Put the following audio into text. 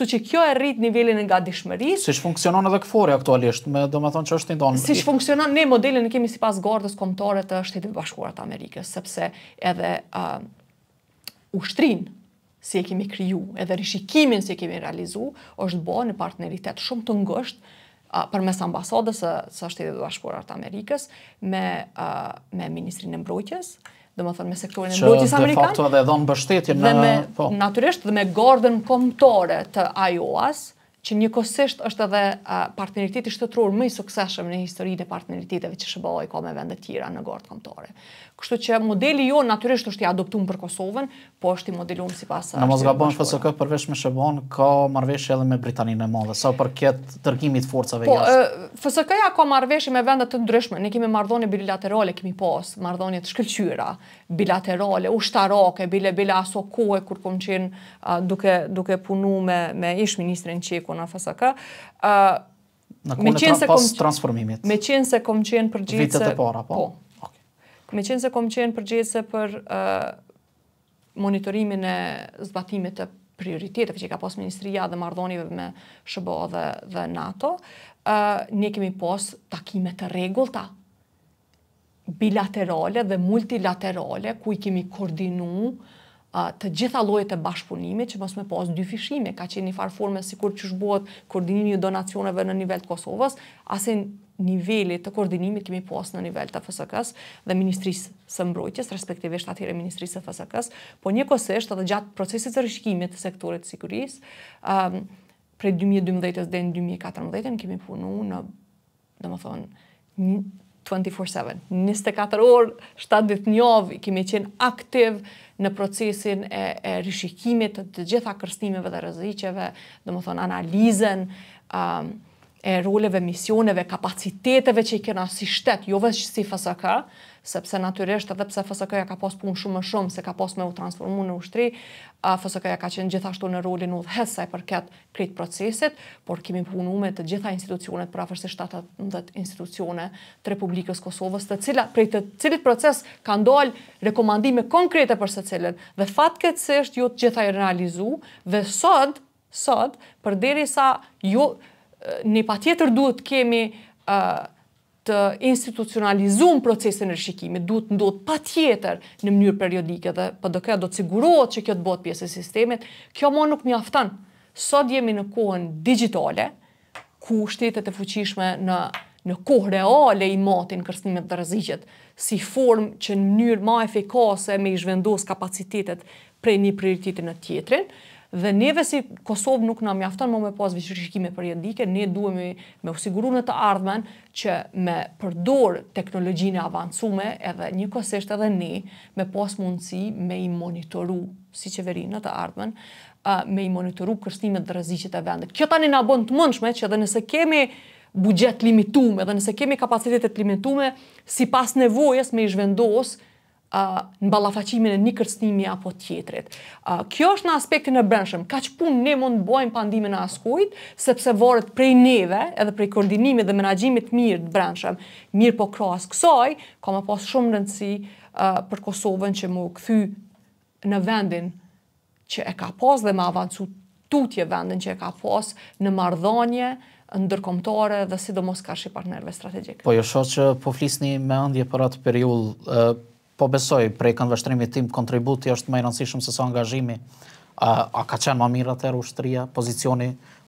Kështu që kjo e rrit nivelin e gatishmërisë. Si Siç funksionon edhe këfori aktualisht, me do të thonë që është një Siç funksionon ne modelin e kemi sipas gardës kombëtare të shtetit të të Amerikës, sepse edhe uh, ushtrin si e kemi kriju, edhe rishikimin si e kemi realizu, është bo në partneritet shumë të ngësht për mes ambasadës së shtetit të Bashkuara të Amerikës me me Ministrinë e Mbrojtjes, dhe më thënë me sektorin e mbrojtjes amerikan. Që de facto edhe dhonë bështetje në... Po. Dhe me, po. naturisht, dhe me gardën komptore të IOS, uh, që njëkosisht është edhe uh, i shtetëror më i sukseshëm në historinë e partneriteteve që shëbohoj ka me vendet tjera në gortë kontore. Kështu që modeli jo natyrisht është i adoptum për Kosovën, po është i modelum si pasë... Në mos gabon fësë FSK përvesh me shëbohon, ka marvesh edhe me Britaninë e modhe, sa për këtë tërgimit forcave po, jasë? Po, fësë këja ka marvesh me vendet të ndryshme, ne kemi mardhoni bilaterale, kemi posë, mardhoni të shkëllqyra, bilaterale, ushtarake, bile, bile aso kohë, kur kom qenë duke, duke punu me, ish ministrin qeku, punën FSK. Me qenë se kom transformimit. Me qenë se kom qenë për vitet e para, po. po. Me qenë se kom qenë për për ë monitorimin e zbatimit të prioriteteve që ka pas ministria dhe marrëdhënieve me SHB dhe dhe NATO, ë ne kemi pas takime të rregullta bilaterale dhe multilaterale ku i kemi koordinuar të gjitha llojet e bashkëpunimit që mos me pas dy fishime, ka qenë në farë forme sikur që zhbohet koordinimi i donacioneve në nivel të Kosovës, asin niveli të koordinimit kemi pas në nivel të FSK-s dhe Ministrisë së Mbrojtjes, respektivisht atyre Ministrisë së FSK-s, po njëkohësisht edhe gjatë procesit të rishikimit të sektorit të sigurisë, um, prej 2012 s dhe në 2014 kemi punu në, dhe më thonë, 24-7, 24 orë, 7-10 njovë, kemi qenë aktiv në procesin e, e rishikimit të gjitha kërstimeve dhe rëzicheve, dhe më thonë analizën, um, e roleve, misioneve, kapaciteteve që i kena si shtet, jo vështë si FSK, sepse natyrisht edhe pse FSK ja ka pas punë shumë më shumë se ka pas me u transformu në ushtri, FSK ja ka qenë gjithashtu në rolin udhëhesaj për përket krit procesit, por kemi punu me të gjitha institucionet, pra fërsi 17 institucione të Republikës Kosovës, të cilat, prej të cilit proces ka ndalë rekomandime konkrete për së cilin, dhe fatë këtë ju të gjitha i realizu, dhe sot, sot, për ju, jo, ne pa tjetër duhet kemi të institucionalizum procesin e shikimi, duhet ndot pa tjetër në mënyrë periodike dhe për dhe do të sigurohet që kjo të bëtë pjesë e sistemit, kjo më nuk mi aftan. Sot jemi në kohën digitale, ku shtetet e fuqishme në, në kohë reale i matin kërstimit dhe rëzikjet, si form që në mënyrë ma efikase me i zhvendos kapacitetet prej një prioritetin në tjetrin, dhe neve si Kosovë nuk na mjafton më me pas vëshërshikime për ne duemi me, usiguru në të ardhmen që me përdor teknologjine avancume edhe një kosesht edhe ne me pas mundësi me i monitoru si qeverinë në të ardhmen me i monitoru kërstimet dhe rëzicit e vendet. Kjo tani na bënd të mëndshme që edhe nëse kemi buxhet limituar, edhe nëse kemi kapacitetet si sipas nevojës me i zhvendos në balafacimin e një kërcënimi apo tjetrit. Kjo është në aspektin e brendshëm, ka që punë ne mund të bojmë pandimin e askujt, sepse varet prej neve edhe prej koordinimit dhe menagjimit mirë të brendshëm, mirë po kroas kësoj, ka më posë shumë rëndësi për Kosovën që mu këthy në vendin që e ka posë dhe më avancu tutje vendin që e ka posë në mardhonje, ndërkomtore dhe sidomos ka shi partnerve strategjikë. Po, jo shoqë, po flisni me andje për atë periull, po besoj prej këndvështrimit tim kontributi është më i rëndësishëm se sa angazhimi. A, a ka qenë më mirë atëherë ushtria, pozicioni